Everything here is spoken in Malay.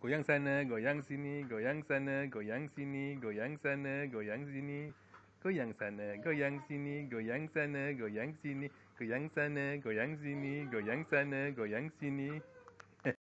goyang sana, goyang sini, goyang sana, goyang sini, goyang sana, goyang sini, goyang sana, goyang sini, goyang sana, goyang sini, goyang sana, goyang sini, goyang sana, goyang sini.